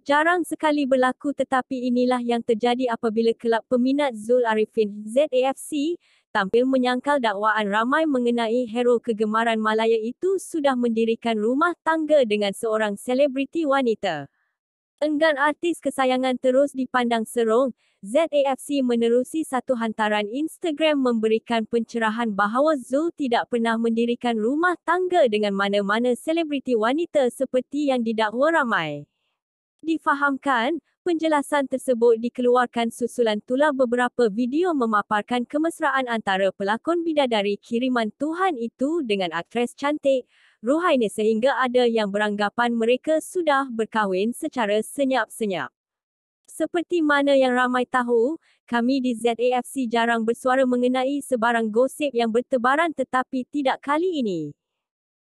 Jarang sekali berlaku tetapi inilah yang terjadi apabila kelab peminat Zul Arifin ZAFC tampil menyangkal dakwaan ramai mengenai hero kegemaran Malaya itu sudah mendirikan rumah tangga dengan seorang selebriti wanita. Enggan artis kesayangan terus dipandang serong, ZAFC menerusi satu hantaran Instagram memberikan pencerahan bahawa Zul tidak pernah mendirikan rumah tangga dengan mana-mana selebriti wanita seperti yang didakwa ramai. Difahamkan, penjelasan tersebut dikeluarkan susulan tular beberapa video memaparkan kemesraan antara pelakon bidadari kiriman Tuhan itu dengan aktris cantik, Ruhaini sehingga ada yang beranggapan mereka sudah berkahwin secara senyap-senyap. Seperti mana yang ramai tahu, kami di ZAFC jarang bersuara mengenai sebarang gosip yang bertebaran tetapi tidak kali ini.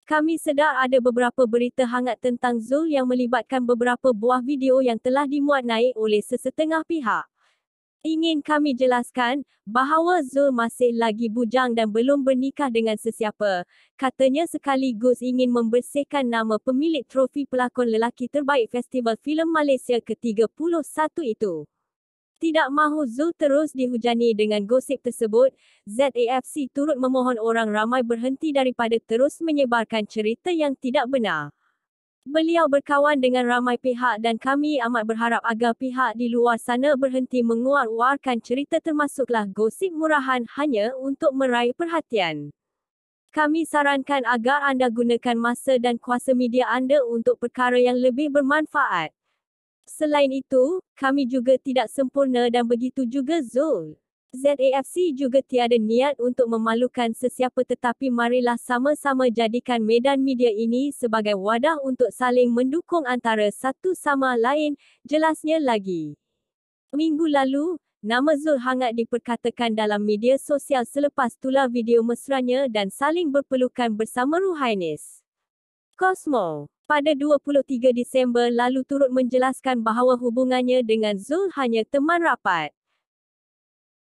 Kami sedar ada beberapa berita hangat tentang Zul yang melibatkan beberapa buah video yang telah dimuat naik oleh sesetengah pihak. Ingin kami jelaskan bahawa Zul masih lagi bujang dan belum bernikah dengan sesiapa. Katanya sekaligus ingin membersihkan nama pemilik trofi pelakon lelaki terbaik Festival Filem Malaysia ke-31 itu tidak mahu Zul terus dihujani dengan gosip tersebut, ZAFC turut memohon orang ramai berhenti daripada terus menyebarkan cerita yang tidak benar. Beliau berkawan dengan ramai pihak dan kami amat berharap agar pihak di luar sana berhenti menguar-uarkan cerita termasuklah gosip murahan hanya untuk meraih perhatian. Kami sarankan agar anda gunakan masa dan kuasa media anda untuk perkara yang lebih bermanfaat. Selain itu, kami juga tidak sempurna dan begitu juga Zul. ZAFC juga tiada niat untuk memalukan sesiapa tetapi marilah sama-sama jadikan medan media ini sebagai wadah untuk saling mendukung antara satu sama lain, jelasnya lagi. Minggu lalu, nama Zul hangat diperkatakan dalam media sosial selepas tular video mesranya dan saling berpelukan bersama Ruhainis. Cosmo, pada 23 Disember lalu turut menjelaskan bahawa hubungannya dengan Zul hanya teman rapat.